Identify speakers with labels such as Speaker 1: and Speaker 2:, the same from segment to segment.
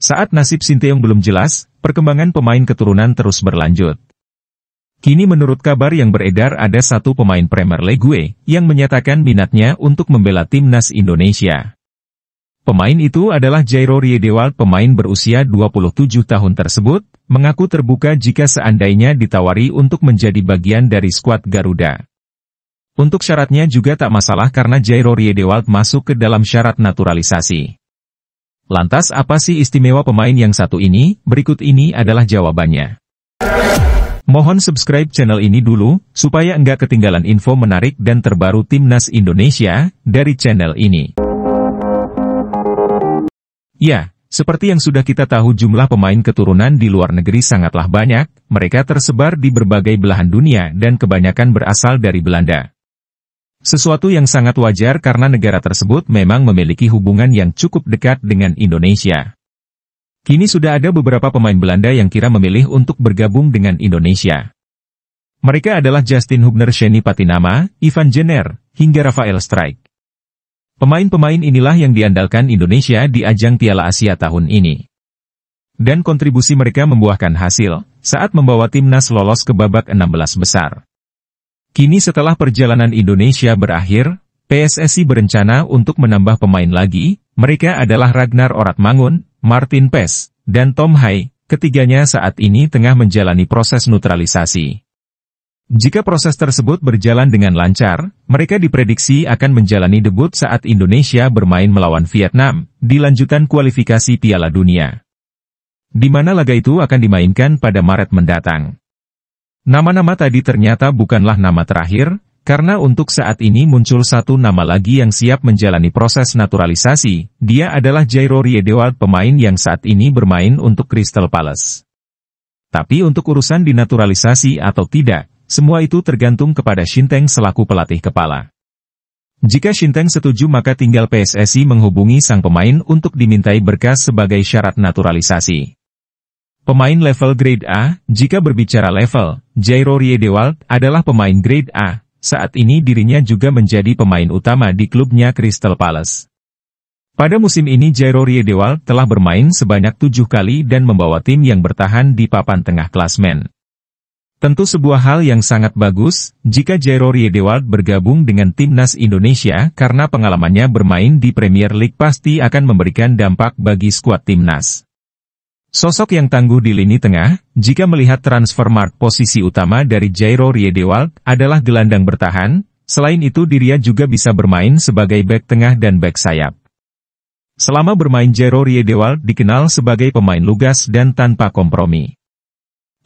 Speaker 1: Saat nasib sinteyong belum jelas, perkembangan pemain keturunan terus berlanjut. Kini menurut kabar yang beredar ada satu pemain Premier League yang menyatakan minatnya untuk membela timnas Indonesia. Pemain itu adalah Jairo Riedewald pemain berusia 27 tahun tersebut, mengaku terbuka jika seandainya ditawari untuk menjadi bagian dari skuad Garuda. Untuk syaratnya juga tak masalah karena Jairo Riedewald masuk ke dalam syarat naturalisasi. Lantas apa sih istimewa pemain yang satu ini? Berikut ini adalah jawabannya. Mohon subscribe channel ini dulu, supaya enggak ketinggalan info menarik dan terbaru Timnas Indonesia, dari channel ini. Ya, seperti yang sudah kita tahu jumlah pemain keturunan di luar negeri sangatlah banyak, mereka tersebar di berbagai belahan dunia dan kebanyakan berasal dari Belanda. Sesuatu yang sangat wajar karena negara tersebut memang memiliki hubungan yang cukup dekat dengan Indonesia. Kini sudah ada beberapa pemain Belanda yang kira memilih untuk bergabung dengan Indonesia. Mereka adalah Justin Hubner Sheni Patinama, Ivan Jenner, hingga Rafael Strike. Pemain-pemain inilah yang diandalkan Indonesia di ajang Piala Asia tahun ini. Dan kontribusi mereka membuahkan hasil saat membawa timnas lolos ke babak 16 besar. Kini setelah perjalanan Indonesia berakhir, PSSI berencana untuk menambah pemain lagi, mereka adalah Ragnar Oratmangun, Martin Pes, dan Tom Hai, ketiganya saat ini tengah menjalani proses neutralisasi. Jika proses tersebut berjalan dengan lancar, mereka diprediksi akan menjalani debut saat Indonesia bermain melawan Vietnam, di lanjutan kualifikasi Piala Dunia. Di mana laga itu akan dimainkan pada Maret mendatang. Nama-nama tadi ternyata bukanlah nama terakhir, karena untuk saat ini muncul satu nama lagi yang siap menjalani proses naturalisasi, dia adalah Jairo Riedewald pemain yang saat ini bermain untuk Crystal Palace. Tapi untuk urusan dinaturalisasi atau tidak, semua itu tergantung kepada Shinteng selaku pelatih kepala. Jika Shinteng setuju maka tinggal PSSI menghubungi sang pemain untuk dimintai berkas sebagai syarat naturalisasi. Pemain level grade A, jika berbicara level, Jairo Riedewald adalah pemain grade A. Saat ini dirinya juga menjadi pemain utama di klubnya Crystal Palace. Pada musim ini Jairo Riedewald telah bermain sebanyak tujuh kali dan membawa tim yang bertahan di papan tengah klasmen. Tentu sebuah hal yang sangat bagus, jika Jairo Riedewald bergabung dengan timnas Indonesia karena pengalamannya bermain di Premier League pasti akan memberikan dampak bagi skuad timnas. Sosok yang tangguh di lini tengah, jika melihat transfer mark posisi utama dari Jairo Riedewald adalah gelandang bertahan, selain itu Diria juga bisa bermain sebagai back tengah dan back sayap. Selama bermain Jairo Riedewald dikenal sebagai pemain lugas dan tanpa kompromi.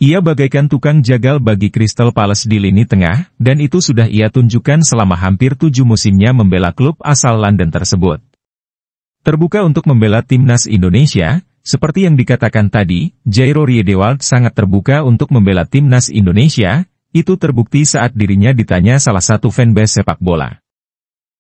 Speaker 1: Ia bagaikan tukang jagal bagi Crystal Palace di lini tengah, dan itu sudah ia tunjukkan selama hampir tujuh musimnya membela klub asal London tersebut. Terbuka untuk membela timnas Indonesia, seperti yang dikatakan tadi, Jairo Riedewald sangat terbuka untuk membela timnas Indonesia, itu terbukti saat dirinya ditanya salah satu fanbase sepak bola.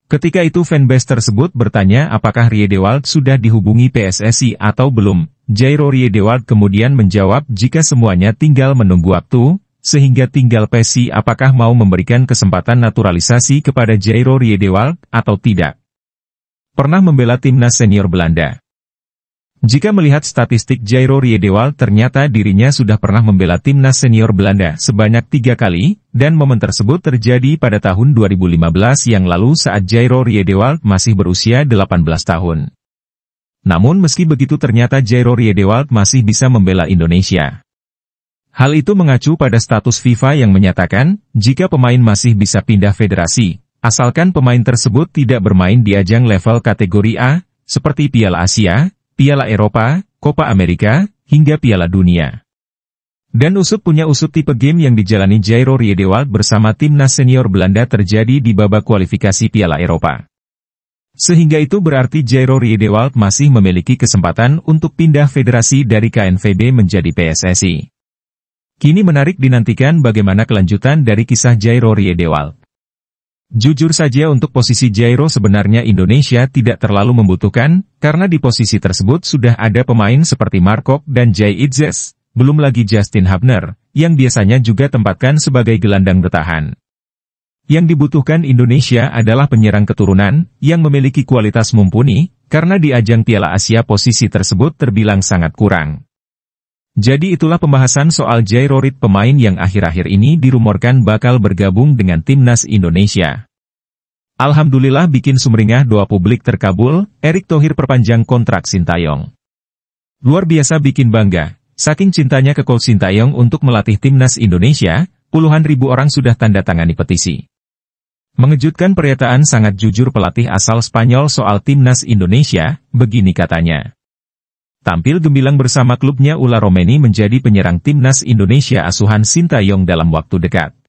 Speaker 1: Ketika itu fanbase tersebut bertanya apakah Riedewald sudah dihubungi PSSI atau belum, Jairo Riedewald kemudian menjawab jika semuanya tinggal menunggu waktu, sehingga tinggal PSI apakah mau memberikan kesempatan naturalisasi kepada Jairo Riedewald atau tidak. Pernah membela timnas senior Belanda. Jika melihat statistik Jairo Riedewal ternyata dirinya sudah pernah membela timnas senior Belanda sebanyak tiga kali, dan momen tersebut terjadi pada tahun 2015 yang lalu saat Jairo Riedewal masih berusia 18 tahun. Namun meski begitu ternyata Jairo Riedewald masih bisa membela Indonesia. Hal itu mengacu pada status FIFA yang menyatakan, jika pemain masih bisa pindah federasi, asalkan pemain tersebut tidak bermain di ajang level kategori A, seperti Piala Asia, Piala Eropa, Copa America, hingga Piala Dunia. Dan usut punya usut tipe game yang dijalani Jairo Riedewald bersama timnas senior Belanda terjadi di babak kualifikasi Piala Eropa. Sehingga itu berarti Jairo Riedewald masih memiliki kesempatan untuk pindah federasi dari KNVB menjadi PSSI. Kini menarik dinantikan bagaimana kelanjutan dari kisah Jairo Riedewald. Jujur saja untuk posisi Jairo sebenarnya Indonesia tidak terlalu membutuhkan, karena di posisi tersebut sudah ada pemain seperti Markok dan Jay Itzes, belum lagi Justin Hubner, yang biasanya juga tempatkan sebagai gelandang bertahan. Yang dibutuhkan Indonesia adalah penyerang keturunan, yang memiliki kualitas mumpuni, karena di ajang Piala Asia posisi tersebut terbilang sangat kurang. Jadi itulah pembahasan soal Jairo Reed pemain yang akhir-akhir ini dirumorkan bakal bergabung dengan timnas Indonesia. Alhamdulillah bikin sumringah doa publik terkabul, Erick Thohir perpanjang kontrak Sintayong. Luar biasa bikin bangga, saking cintanya ke Coach Sintayong untuk melatih timnas Indonesia, puluhan ribu orang sudah tanda tangani petisi. Mengejutkan pernyataan sangat jujur pelatih asal Spanyol soal timnas Indonesia, begini katanya. Tampil gemilang bersama klubnya Ula Romeni menjadi penyerang timnas Indonesia asuhan Sinta Yong dalam waktu dekat.